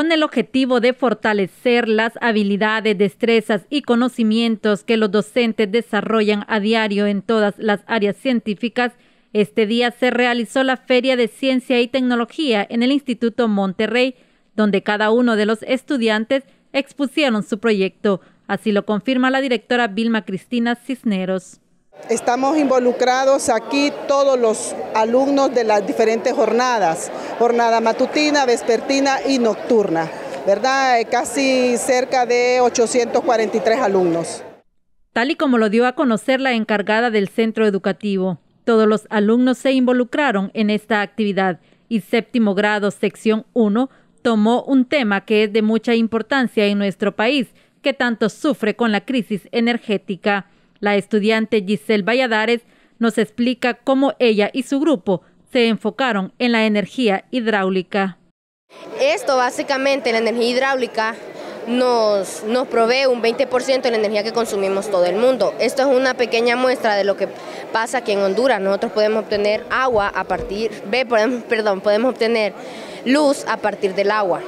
con el objetivo de fortalecer las habilidades, destrezas y conocimientos que los docentes desarrollan a diario en todas las áreas científicas, este día se realizó la Feria de Ciencia y Tecnología en el Instituto Monterrey, donde cada uno de los estudiantes expusieron su proyecto. Así lo confirma la directora Vilma Cristina Cisneros. Estamos involucrados aquí todos los alumnos de las diferentes jornadas, jornada matutina, vespertina y nocturna, ¿verdad? Eh, casi cerca de 843 alumnos. Tal y como lo dio a conocer la encargada del centro educativo, todos los alumnos se involucraron en esta actividad y séptimo grado, sección 1, tomó un tema que es de mucha importancia en nuestro país, que tanto sufre con la crisis energética. La estudiante Giselle Valladares nos explica cómo ella y su grupo se enfocaron en la energía hidráulica. Esto básicamente, la energía hidráulica, nos, provee un 20% de la energía que consumimos todo el mundo. Esto es una pequeña muestra de lo que pasa aquí en Honduras. Nosotros podemos obtener agua a partir, perdón, podemos obtener luz a partir del agua.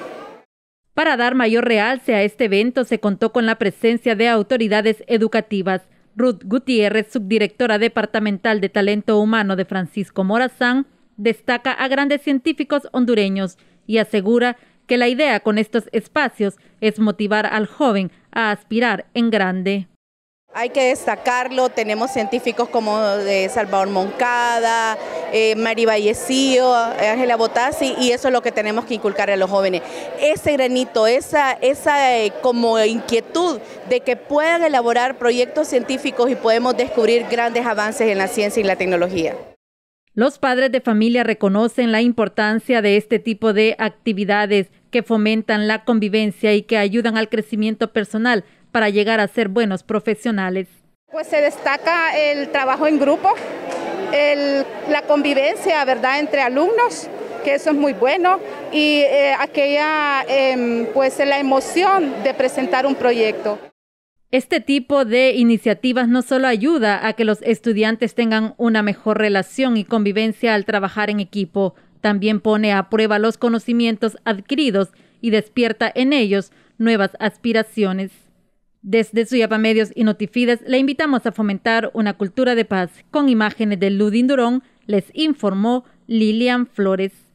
Para dar mayor realce a este evento se contó con la presencia de autoridades educativas, Ruth Gutiérrez, subdirectora departamental de Talento Humano de Francisco Morazán, destaca a grandes científicos hondureños y asegura que la idea con estos espacios es motivar al joven a aspirar en grande. Hay que destacarlo, tenemos científicos como de eh, Salvador Moncada, eh, Mari Vallecillo, Ángela Botazzi, y eso es lo que tenemos que inculcar a los jóvenes. Ese granito, esa, esa eh, como inquietud de que puedan elaborar proyectos científicos y podemos descubrir grandes avances en la ciencia y la tecnología. Los padres de familia reconocen la importancia de este tipo de actividades que fomentan la convivencia y que ayudan al crecimiento personal para llegar a ser buenos profesionales. Pues se destaca el trabajo en grupo, la convivencia, ¿verdad?, entre alumnos, que eso es muy bueno, y eh, aquella, em, pues, la emoción de presentar un proyecto. Este tipo de iniciativas no solo ayuda a que los estudiantes tengan una mejor relación y convivencia al trabajar en equipo, también pone a prueba los conocimientos adquiridos y despierta en ellos nuevas aspiraciones. Desde Suyapa Medios y Notifidas, le invitamos a fomentar una cultura de paz. Con imágenes de Ludin Durón les informó Lilian Flores.